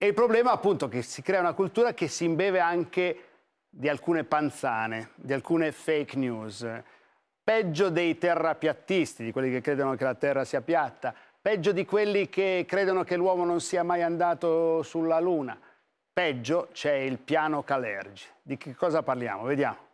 E il problema appunto è che si crea una cultura che si imbeve anche di alcune panzane, di alcune fake news. Peggio dei terrapiattisti, di quelli che credono che la Terra sia piatta, peggio di quelli che credono che l'uomo non sia mai andato sulla Luna, peggio c'è il piano Calergi. Di che cosa parliamo? Vediamo.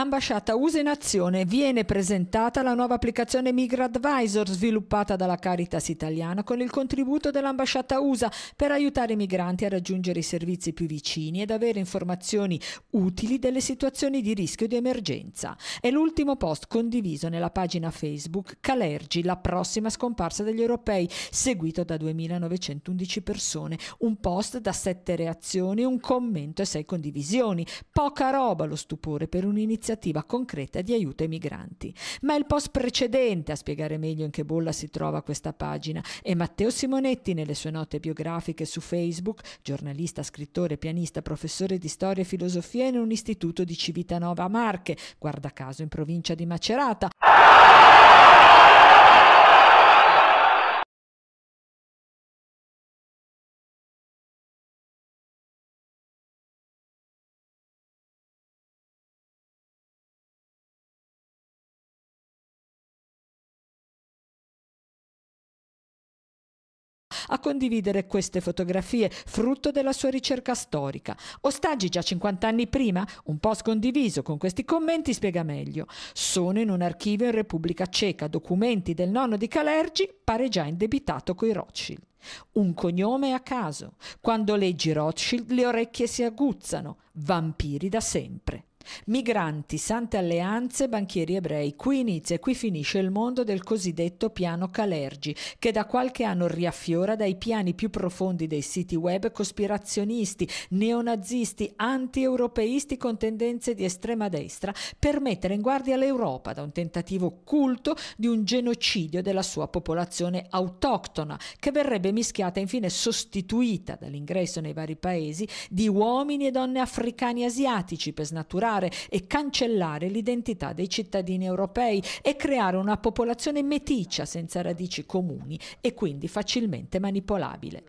Ambasciata USA in azione viene presentata la nuova applicazione Migra Advisor sviluppata dalla Caritas italiana con il contributo dell'Ambasciata USA per aiutare i migranti a raggiungere i servizi più vicini ed avere informazioni utili delle situazioni di rischio di emergenza. È l'ultimo post condiviso nella pagina Facebook Calergi, la prossima scomparsa degli europei, seguito da 2.911 persone. Un post da 7 reazioni, un commento e 6 condivisioni. Poca roba lo stupore per un'iniziativa un'iniziativa concreta di aiuto ai migranti. Ma è il post precedente a spiegare meglio in che bolla si trova questa pagina e Matteo Simonetti nelle sue note biografiche su Facebook, giornalista, scrittore, pianista, professore di storia e filosofia in un istituto di Civitanova Marche, guarda caso in provincia di Macerata. a condividere queste fotografie frutto della sua ricerca storica. Ostaggi già 50 anni prima, un post condiviso con questi commenti spiega meglio. Sono in un archivio in Repubblica Ceca, documenti del nonno di Calergi, pare già indebitato coi Rothschild. Un cognome a caso. Quando leggi Rothschild le orecchie si aguzzano vampiri da sempre. Migranti, sante alleanze, banchieri ebrei. Qui inizia e qui finisce il mondo del cosiddetto piano Calergi, che da qualche anno riaffiora dai piani più profondi dei siti web cospirazionisti, neonazisti, anti-europeisti con tendenze di estrema destra, per mettere in guardia l'Europa da un tentativo culto di un genocidio della sua popolazione autoctona, che verrebbe mischiata e infine sostituita dall'ingresso nei vari paesi di uomini e donne africani africani asiatici per snaturare e cancellare l'identità dei cittadini europei e creare una popolazione meticcia senza radici comuni e quindi facilmente manipolabile.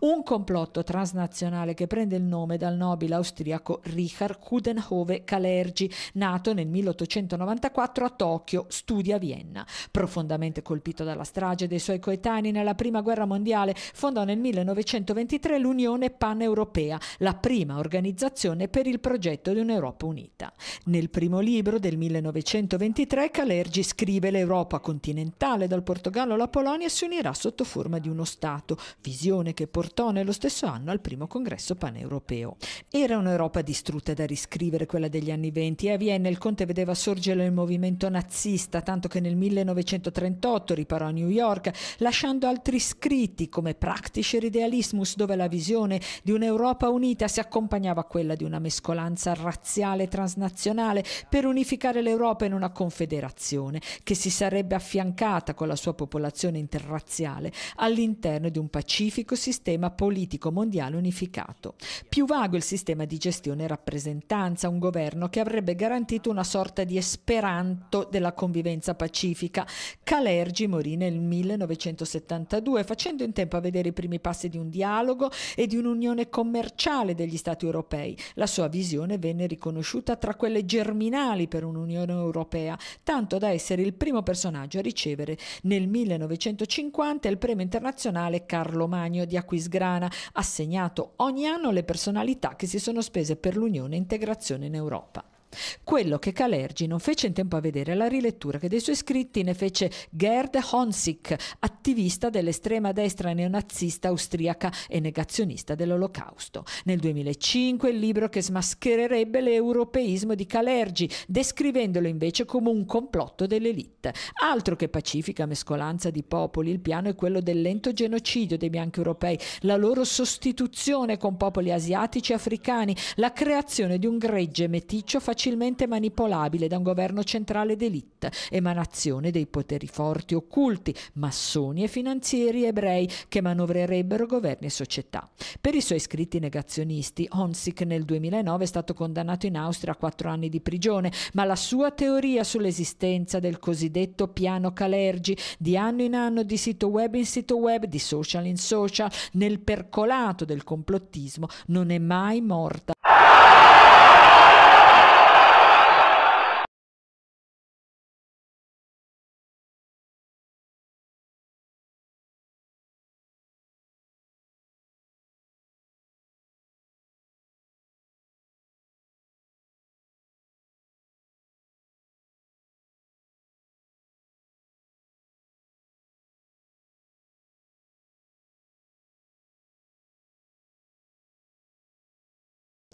Un complotto transnazionale che prende il nome dal nobile austriaco Richard Kudenhove Kalergi, nato nel 1894 a Tokyo, studia a Vienna. Profondamente colpito dalla strage dei suoi coetanei nella Prima Guerra Mondiale, fondò nel 1923 l'Unione Paneuropea, la prima organizzazione Commissione per il progetto di un'Europa unita. Nel primo libro del 1923 Calergi scrive l'Europa continentale dal Portogallo alla Polonia si unirà sotto forma di uno Stato, visione che portò nello stesso anno al primo congresso paneuropeo. Era un'Europa distrutta da riscrivere quella degli anni venti e eh, a Vienna il Conte vedeva sorgere il movimento nazista, tanto che nel 1938 riparò a New York, lasciando altri scritti come Praktischer Idealismus, dove la visione di un'Europa unita si accompagnava a quella di una mescolanza razziale transnazionale per unificare l'Europa in una confederazione che si sarebbe affiancata con la sua popolazione interrazziale all'interno di un pacifico sistema politico mondiale unificato. Più vago il sistema di gestione e rappresentanza, un governo che avrebbe garantito una sorta di esperanto della convivenza pacifica. Calergi morì nel 1972 facendo in tempo a vedere i primi passi di un dialogo e di un'unione commerciale degli stati europei, la sua visione venne riconosciuta tra quelle germinali per un'Unione Europea, tanto da essere il primo personaggio a ricevere nel 1950 il premio internazionale Carlo Magno di Aquisgrana, assegnato ogni anno alle personalità che si sono spese per l'Unione e integrazione in Europa. Quello che Calergi non fece in tempo a vedere è la rilettura che dei suoi scritti ne fece Gerd Honsick, attivista dell'estrema destra neonazista austriaca e negazionista dell'Olocausto. Nel 2005 il libro che smaschererebbe l'europeismo di Calergi, descrivendolo invece come un complotto dell'elite. Altro che pacifica mescolanza di popoli, il piano è quello del lento genocidio dei bianchi europei, la loro sostituzione con popoli asiatici e africani, la creazione di un gregge meticcio facilmente facilmente manipolabile da un governo centrale d'élite, emanazione dei poteri forti occulti, massoni e finanzieri ebrei che manovrerebbero governi e società. Per i suoi scritti negazionisti, Honsik nel 2009 è stato condannato in Austria a quattro anni di prigione, ma la sua teoria sull'esistenza del cosiddetto piano Calergi, di anno in anno di sito web in sito web, di social in social, nel percolato del complottismo, non è mai morta.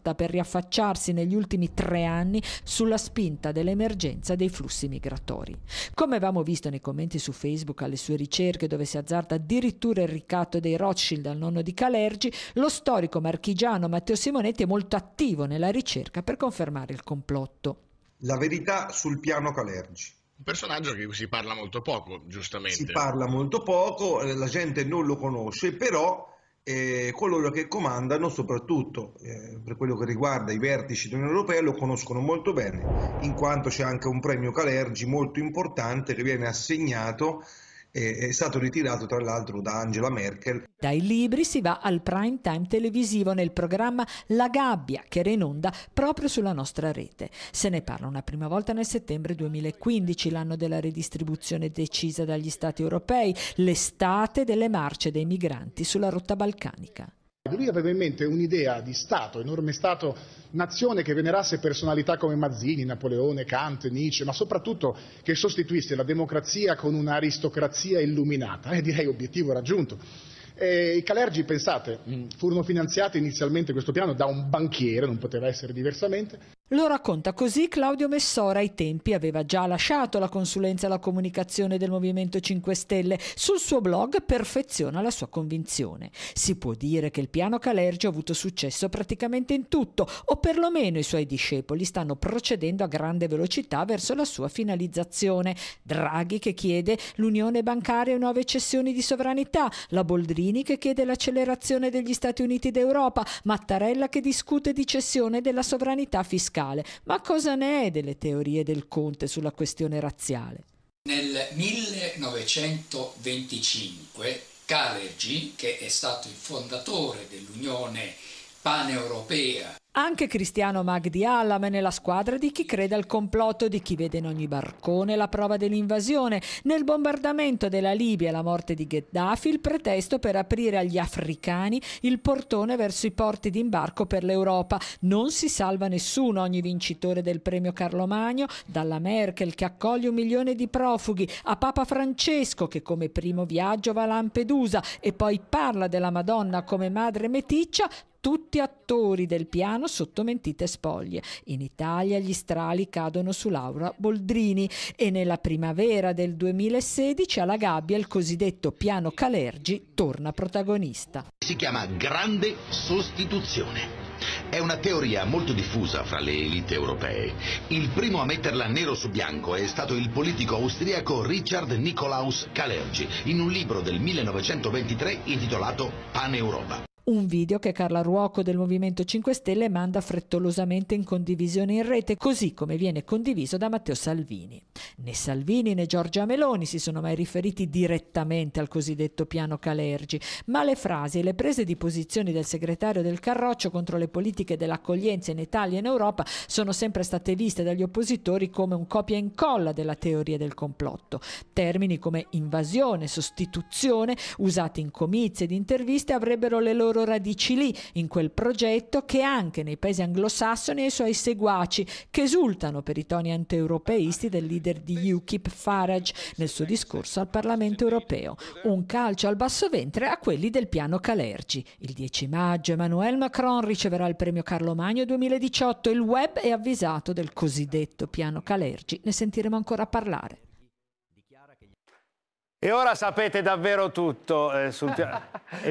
rotta per riaffacciarsi negli ultimi tre anni sulla spinta dell'emergenza dei flussi migratori. Come avevamo visto nei commenti su Facebook alle sue ricerche dove si azzarda addirittura il ricatto dei Rothschild al nonno di Calergi, lo storico marchigiano Matteo Simonetti è molto attivo nella ricerca per confermare il complotto. La verità sul piano Calergi. Un personaggio che si parla molto poco, giustamente. Si parla molto poco, eh, la gente non lo conosce, però eh, coloro che comandano soprattutto eh, per quello che riguarda i vertici dell'Unione Europea lo conoscono molto bene in quanto c'è anche un premio Calergi molto importante che viene assegnato è stato ritirato tra l'altro da Angela Merkel. Dai libri si va al prime time televisivo nel programma La Gabbia che era in onda proprio sulla nostra rete. Se ne parla una prima volta nel settembre 2015, l'anno della redistribuzione decisa dagli Stati europei, l'estate delle marce dei migranti sulla rotta balcanica. Lui aveva in mente un'idea di Stato, enorme Stato, nazione che venerasse personalità come Mazzini, Napoleone, Kant, Nietzsche, ma soprattutto che sostituisse la democrazia con un'aristocrazia illuminata. È eh, direi obiettivo raggiunto. E I Calergi, pensate, mm, furono finanziati inizialmente questo piano da un banchiere, non poteva essere diversamente. Lo racconta così Claudio Messora, ai tempi aveva già lasciato la consulenza alla comunicazione del Movimento 5 Stelle, sul suo blog perfeziona la sua convinzione. Si può dire che il piano Calergio ha avuto successo praticamente in tutto, o perlomeno i suoi discepoli stanno procedendo a grande velocità verso la sua finalizzazione. Draghi che chiede l'unione bancaria e nuove cessioni di sovranità, la Boldrini che chiede l'accelerazione degli Stati Uniti d'Europa, Mattarella che discute di cessione della sovranità fiscale radicale, ma cosa ne è delle teorie del Conte sulla questione razziale? Nel 1925 Carnegie, che è stato il fondatore dell'Unione paneuropea anche Cristiano Magdi Allam è nella squadra di chi crede al complotto, di chi vede in ogni barcone la prova dell'invasione, nel bombardamento della Libia e la morte di Gheddafi il pretesto per aprire agli africani il portone verso i porti d'imbarco per l'Europa. Non si salva nessuno, ogni vincitore del premio Carlo Magno, dalla Merkel che accoglie un milione di profughi, a Papa Francesco che come primo viaggio va a Lampedusa e poi parla della Madonna come madre meticcia, tutti attori del piano sotto mentite spoglie. In Italia gli strali cadono su Laura Boldrini e nella primavera del 2016 alla gabbia il cosiddetto piano Calergi torna protagonista. Si chiama grande sostituzione. È una teoria molto diffusa fra le elite europee. Il primo a metterla nero su bianco è stato il politico austriaco Richard Nikolaus Kalergi in un libro del 1923 intitolato Pan Europa. Un video che Carla Ruoco del Movimento 5 Stelle manda frettolosamente in condivisione in rete, così come viene condiviso da Matteo Salvini. Né Salvini né Giorgia Meloni si sono mai riferiti direttamente al cosiddetto piano Calergi, ma le frasi e le prese di posizione del segretario del Carroccio contro le politiche dell'accoglienza in Italia e in Europa sono sempre state viste dagli oppositori come un copia e incolla della teoria del complotto. Termini come invasione, sostituzione, usati in comizi ed interviste, avrebbero le loro loro radici lì, in quel progetto che anche nei paesi anglosassoni e i suoi seguaci, che esultano per i toni anti-europeisti del leader di UKIP Farage nel suo discorso al Parlamento europeo. Un calcio al basso ventre a quelli del piano Calergi. Il 10 maggio Emmanuel Macron riceverà il premio Carlo Magno 2018. Il web è avvisato del cosiddetto piano Calergi. Ne sentiremo ancora parlare. E ora sapete davvero tutto eh, sul piano... Eh,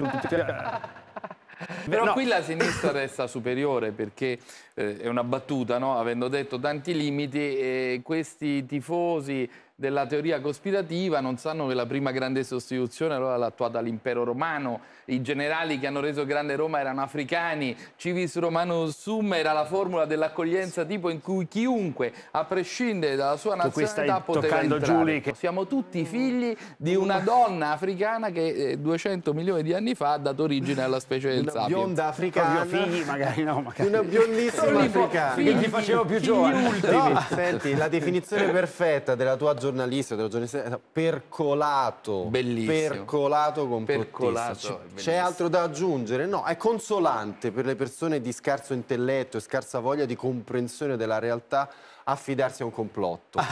però no. qui la sinistra resta superiore perché eh, è una battuta, no? avendo detto tanti limiti, eh, questi tifosi della teoria cospirativa non sanno che la prima grande sostituzione allora l'ha attuata l'impero romano, i generali che hanno reso grande Roma erano africani, civis romano sum era la formula dell'accoglienza tipo in cui chiunque, a prescindere dalla sua nazionalità, poteva entrare. Giuli che... Siamo tutti figli di una donna africana che 200 eh, milioni di anni fa ha dato origine alla specie del sapiens. Una bionda africana. figli magari, no, magari. Una biondissima africana. Figli, figli facevo più giovane. No, senti, la definizione perfetta della tua giornata giornalista, della giornalista eh, percolato, bellissimo. percolato con percolato, C'è altro da aggiungere? No, è consolante per le persone di scarso intelletto e scarsa voglia di comprensione della realtà affidarsi a un complotto. la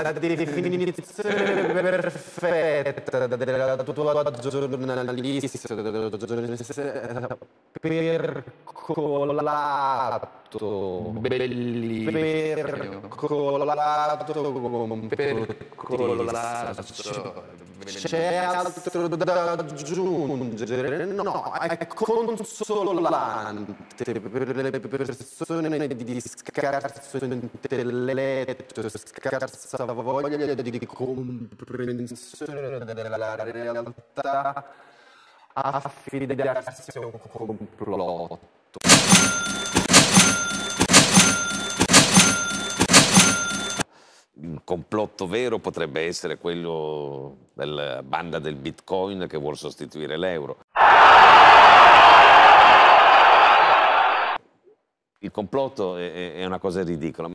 ah. definizione perfetta della tua giornalista percolato bellissimo percolato percolato c'è altro da aggiungere no è consolante per le persone di scarsa scarso intelletto, scarsa voglia di comprensione della realtà affidarsi a un complotto. Un complotto vero potrebbe essere quello della banda del bitcoin che vuole sostituire l'euro il complotto è, è una cosa ridicola,